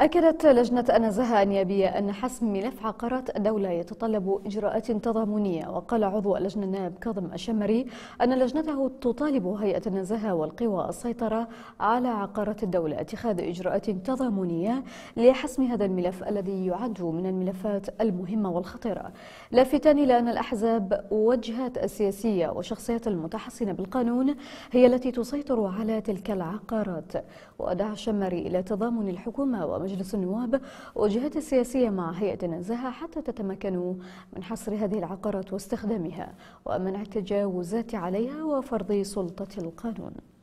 أكدت لجنة النزاهة النيابية أن حسم ملف عقارات الدولة يتطلب إجراءات تضامنية وقال عضو اللجنة النائب كاظم الشمري أن لجنته تطالب هيئة النزاهة والقوى السيطرة على عقارات الدولة اتخاذ إجراءات تضامنية لحسم هذا الملف الذي يعد من الملفات المهمة والخطيرة لافتا إلى أن الأحزاب والجهات السياسية والشخصيات المتحصنة بالقانون هي التي تسيطر على تلك العقارات ودعا الشمري إلى تضامن الحكومة مجلس النواب والجهات السياسية مع هيئة النزاهة حتى تتمكنوا من حصر هذه العقارات واستخدامها ومنع التجاوزات عليها وفرض سلطة القانون